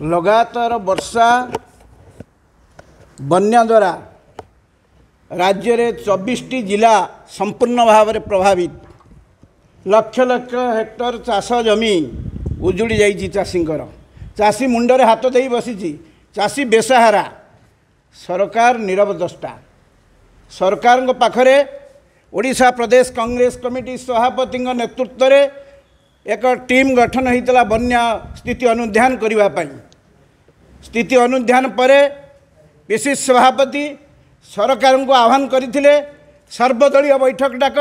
ଲଗାତାର ବର୍ଷା ବନ୍ୟା ଦ୍ୱାରା ରାଜ୍ୟରେ ଚବିଶଟି ଜିଲ୍ଲା ସମ୍ପୂର୍ଣ୍ଣ ଭାବରେ ପ୍ରଭାବିତ ଲକ୍ଷ ଲକ୍ଷ ହେକ୍ଟର ଚାଷ ଜମି ଉଜୁଡ଼ି ଯାଇଛି ଚାଷୀଙ୍କର ଚାଷୀ ମୁଣ୍ଡରେ ହାତ ଦେଇ ବସିଛି ଚାଷୀ ବେସାହାରା ସରକାର ନିରବଦଷ୍ଟା ସରକାରଙ୍କ ପାଖରେ ଓଡ଼ିଶା ପ୍ରଦେଶ କଂଗ୍ରେସ କମିଟି ସଭାପତିଙ୍କ ନେତୃତ୍ୱରେ ଏକ ଟିମ୍ ଗଠନ ହୋଇଥିଲା ବନ୍ୟା ସ୍ଥିତି ଅନୁଧ୍ୟାନ କରିବା ପାଇଁ ସ୍ଥିତି ଅନୁଧ୍ୟାନ ପରେ ପିସି ସଭାପତି ସରକାରଙ୍କୁ ଆହ୍ୱାନ କରିଥିଲେ ସର୍ବଦଳୀୟ ବୈଠକଟାକ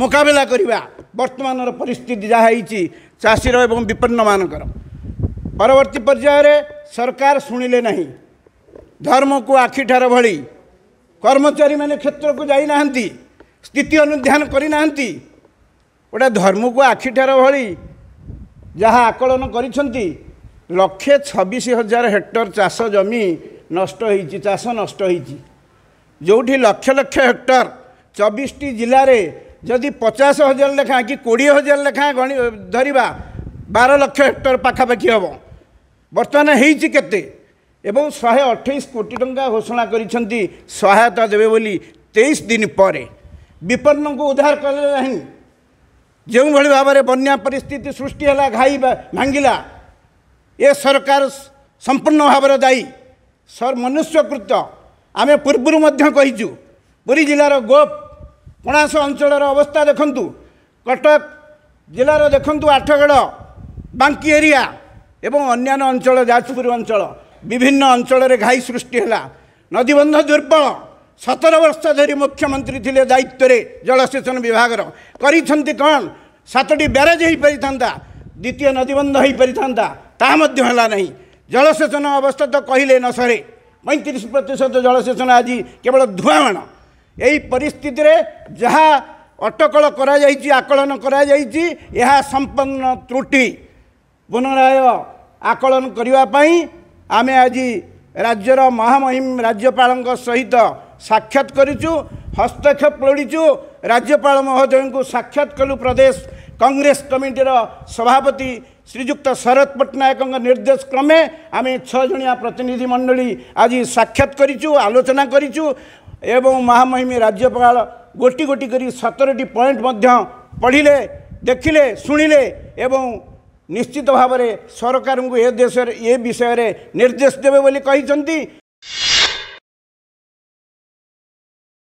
ମୁକାବିଲା କରିବା ବର୍ତ୍ତମାନର ପରିସ୍ଥିତି ଯାହା ହେଇଛି ଚାଷୀର ଏବଂ ବିପନ୍ନମାନଙ୍କର ପରବର୍ତ୍ତୀ ପର୍ଯ୍ୟାୟରେ ସରକାର ଶୁଣିଲେ ନାହିଁ ଧର୍ମକୁ ଆଖିଠାର ଭଳି କର୍ମଚାରୀମାନେ କ୍ଷେତ୍ରକୁ ଯାଇନାହାନ୍ତି ସ୍ଥିତି ଅନୁଧ୍ୟାନ କରିନାହାନ୍ତି ଗୋଟେ ଧର୍ମକୁ ଆଖିଠାର ଭଳି ଯାହା ଆକଳନ କରିଛନ୍ତି ଲକ୍ଷେ ଛବିଶ ହଜାର ହେକ୍ଟର ଚାଷ ଜମି ନଷ୍ଟ ହୋଇଛି ଚାଷ ନଷ୍ଟ ହୋଇଛି ଯେଉଁଠି ଲକ୍ଷ ଲକ୍ଷ ହେକ୍ଟର ଚବିଶଟି ଜିଲ୍ଲାରେ ଯଦି ପଚାଶ ହଜାର ଲେଖାଁ କି କୋଡ଼ିଏ ହଜାର ଲେଖାଁ ଗଣି ଧରିବା ବାର ଲକ୍ଷ ହେକ୍ଟର ପାଖାପାଖି ହେବ ବର୍ତ୍ତମାନ ହେଇଛି କେତେ ଏବଂ ଶହେ ଅଠେଇଶ କୋଟି ଟଙ୍କା ଘୋଷଣା କରିଛନ୍ତି ସହାୟତା ଦେବେ ବୋଲି ତେଇଶ ଦିନ ପରେ ବିପନ୍ନଙ୍କୁ ଉଦ୍ଧାର କଲେ ନାହିଁ ଯେଉଁଭଳି ଭାବରେ ବନ୍ୟା ପରିସ୍ଥିତି ସୃଷ୍ଟି ହେଲା ଘାଇ ଭାଙ୍ଗିଲା ଏ ସରକାର ସମ୍ପୂର୍ଣ୍ଣ ଭାବରେ ଦାୟୀ ସର୍ ମନୁଷ୍ୟକୃତ ଆମେ ପୂର୍ବରୁ ମଧ୍ୟ କହିଛୁ ପୁରୀ ଜିଲ୍ଲାର ଗୋପ ପଣାସ ଅଞ୍ଚଳର ଅବସ୍ଥା ଦେଖନ୍ତୁ କଟକ ଜିଲ୍ଲାର ଦେଖନ୍ତୁ ଆଠଗଡ଼ ବାଙ୍କି ଏରିଆ ଏବଂ ଅନ୍ୟାନ୍ୟ ଅଞ୍ଚଳ ଯାଜପୁର ଅଞ୍ଚଳ ବିଭିନ୍ନ ଅଞ୍ଚଳରେ ଘାଇ ସୃଷ୍ଟି ହେଲା ନଦୀବନ୍ଧ ଦୁର୍ବଳ ସତର ବର୍ଷ ଧରି ମୁଖ୍ୟମନ୍ତ୍ରୀ ଥିଲେ ଦାୟିତ୍ୱରେ ଜଳସେଚନ ବିଭାଗର କରିଛନ୍ତି କ'ଣ ସାତଟି ବ୍ୟାରେଜ୍ ହୋଇପାରିଥାନ୍ତା ଦ୍ୱିତୀୟ ନଦୀବନ୍ଧ ହୋଇପାରିଥାନ୍ତା ତାହା ମଧ୍ୟ ହେଲା ନାହିଁ ଜଳସେଚନ ଅବସ୍ଥା ତ କହିଲେ ନ ସରେ ପଇଁତିରିଶ ପ୍ରତିଶତ ଜଳସେଚନ ଆଜି କେବଳ ଧୂଆଁବାଣ ଏହି ପରିସ୍ଥିତିରେ ଯାହା ଅଟକଳ କରାଯାଇଛି ଆକଳନ କରାଯାଇଛି ଏହା ସମ୍ପୂର୍ଣ୍ଣ ତ୍ରୁଟି ପୁନରାୟ ଆକଳନ କରିବା ପାଇଁ ଆମେ ଆଜି ରାଜ୍ୟର ମହାମହିମ ରାଜ୍ୟପାଳଙ୍କ ସହିତ ସାକ୍ଷାତ କରିଛୁ ହସ୍ତକ୍ଷେପ ଲୋଡ଼ିଛୁ ରାଜ୍ୟପାଳ ମହୋଦୟଙ୍କୁ ସାକ୍ଷାତ କଲୁ ପ୍ରଦେଶ କଂଗ୍ରେସ କମିଟିର ସଭାପତି ଶ୍ରୀଯୁକ୍ତ ଶରତ ପଟ୍ଟନାୟକଙ୍କ ନିର୍ଦ୍ଦେଶ କ୍ରମେ ଆମେ ଛଅ ଜଣିଆ ପ୍ରତିନିଧି ମଣ୍ଡଳୀ ଆଜି ସାକ୍ଷାତ କରିଛୁ ଆଲୋଚନା କରିଛୁ ଏବଂ ମହାମହିମ ରାଜ୍ୟପାଳ ଗୋଟି ଗୋଟି କରି ସତରଟି ପଏଣ୍ଟ ମଧ୍ୟ ପଢ଼ିଲେ ଦେଖିଲେ ଶୁଣିଲେ ଏବଂ ନିଶ୍ଚିତ ଭାବରେ ସରକାରଙ୍କୁ ଏ ଦେଶରେ ଏ ବିଷୟରେ ନିର୍ଦ୍ଦେଶ ଦେବେ ବୋଲି କହିଛନ୍ତି